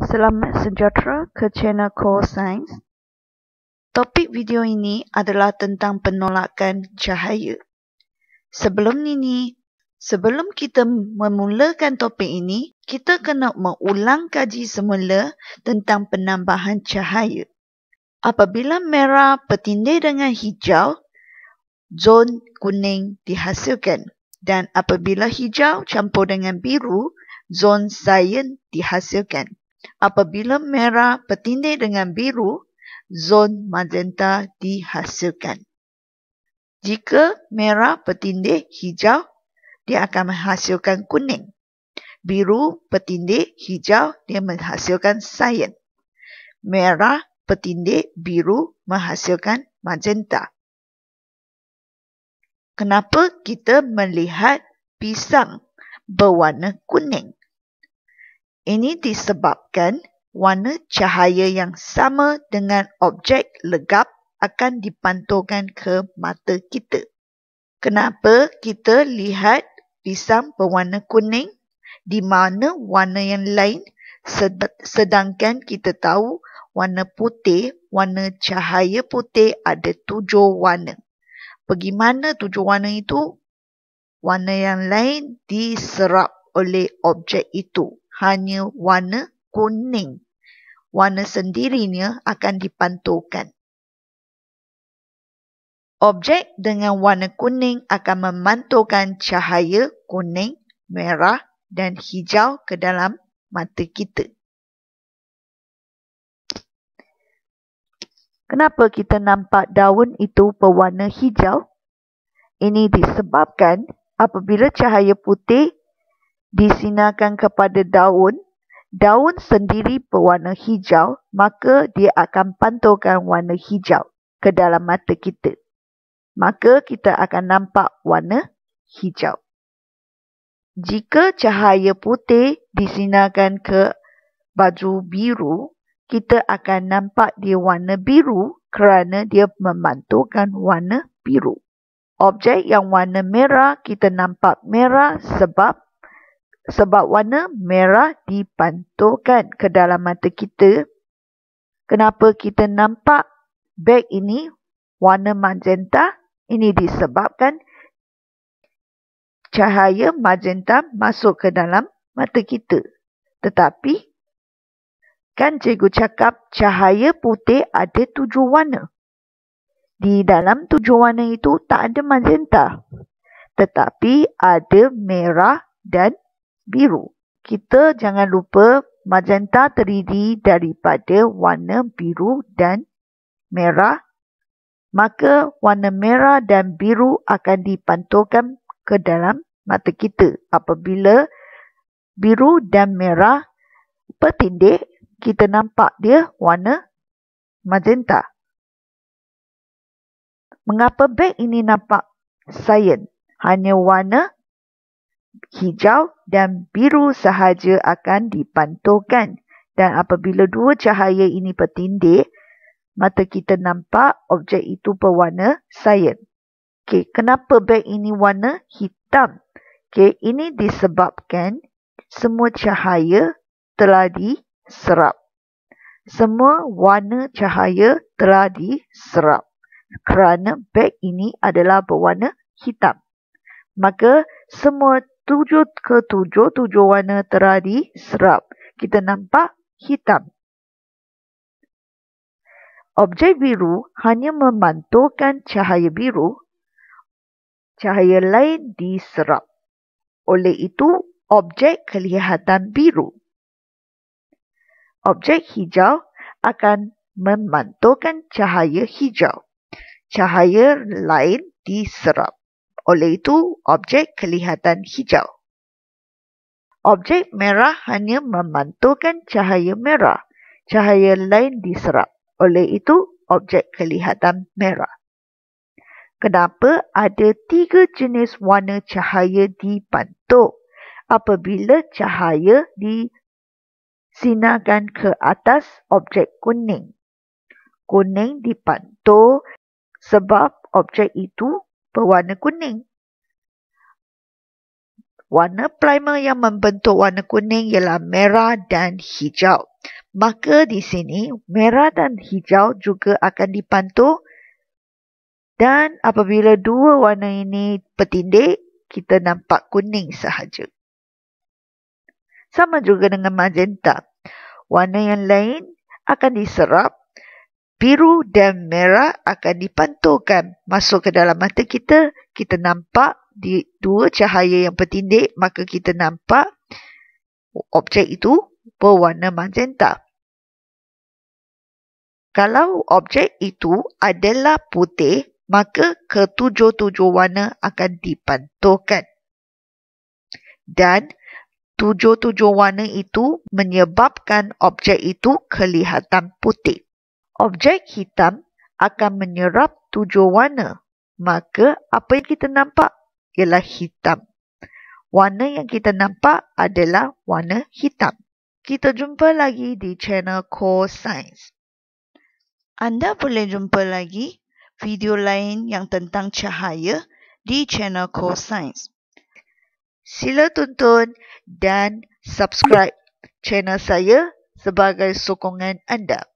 Selamat sejahtera ke channel Core Science. Topik video ini adalah tentang penolakan cahaya. Sebelum ini, sebelum kita memulakan topik ini, kita kena mengulang kaji semula tentang penambahan cahaya. Apabila merah bertindih dengan hijau, zon kuning dihasilkan. Dan apabila hijau campur dengan biru, zon cyan dihasilkan. Apabila merah bertindih dengan biru, zon magenta dihasilkan. Jika merah bertindih hijau, dia akan menghasilkan kuning. Biru bertindih hijau, dia menghasilkan cyan. Merah bertindih biru menghasilkan magenta. Kenapa kita melihat pisang berwarna kuning? Ini disebabkan warna cahaya yang sama dengan objek legap akan dipantulkan ke mata kita. Kenapa kita lihat pisang berwarna kuning di mana warna yang lain sedangkan kita tahu warna putih, warna cahaya putih ada tujuh warna. Bagaimana tujuh warna itu? Warna yang lain diserap oleh objek itu hanya warna kuning. Warna sendirinya akan dipantulkan. Objek dengan warna kuning akan memantulkan cahaya kuning, merah dan hijau ke dalam mata kita. Kenapa kita nampak daun itu berwarna hijau? Ini disebabkan apabila cahaya putih disinarkan kepada daun, daun sendiri berwarna hijau, maka dia akan pantulkan warna hijau ke dalam mata kita. Maka kita akan nampak warna hijau. Jika cahaya putih disinarkan ke baju biru, kita akan nampak dia warna biru kerana dia memantulkan warna biru. Objek yang warna merah kita nampak merah sebab sebab warna merah dipantulkan ke dalam mata kita. Kenapa kita nampak beg ini warna magenta? Ini disebabkan cahaya magenta masuk ke dalam mata kita. Tetapi kan cikgu cakap cahaya putih ada tujuh warna. Di dalam tujuh warna itu tak ada magenta. Tetapi ada merah dan biru. Kita jangan lupa magenta terdiri daripada warna biru dan merah. Maka warna merah dan biru akan dipantulkan ke dalam mata kita. Apabila biru dan merah bertindih, kita nampak dia warna magenta. Mengapa beg ini nampak sayang? Hanya warna hijau dan biru sahaja akan dipantulkan dan apabila dua cahaya ini bertindih mata kita nampak objek itu berwarna cyan. Okay, kenapa beg ini warna hitam? Okay, ini disebabkan semua cahaya telah diserap. Semua warna cahaya telah diserap kerana beg ini adalah berwarna hitam. Maka semua tujuh ke tujuh tujuh warna teradi serap. Kita nampak hitam. Objek biru hanya memantulkan cahaya biru. Cahaya lain diserap. Oleh itu, objek kelihatan biru. Objek hijau akan memantulkan cahaya hijau. Cahaya lain diserap. Oleh itu, objek kelihatan hijau. Objek merah hanya memantulkan cahaya merah. Cahaya lain diserap. Oleh itu, objek kelihatan merah. Kenapa ada tiga jenis warna cahaya dipantul apabila cahaya disinarkan ke atas objek kuning? Kuning dipantul sebab objek itu berwarna kuning. Warna primer yang membentuk warna kuning ialah merah dan hijau. Maka di sini merah dan hijau juga akan dipantul dan apabila dua warna ini bertindik, kita nampak kuning sahaja. Sama juga dengan magenta. Warna yang lain akan diserap biru dan merah akan dipantulkan masuk ke dalam mata kita. Kita nampak di dua cahaya yang bertindik maka kita nampak objek itu berwarna magenta. Kalau objek itu adalah putih, maka ketujuh-tujuh warna akan dipantulkan. Dan tujuh-tujuh warna itu menyebabkan objek itu kelihatan putih. Objek hitam akan menyerap tujuh warna. Maka apa yang kita nampak ialah hitam. Warna yang kita nampak adalah warna hitam. Kita jumpa lagi di channel Core Science. Anda boleh jumpa lagi video lain yang tentang cahaya di channel Core Science. Sila tonton dan subscribe channel saya sebagai sokongan anda.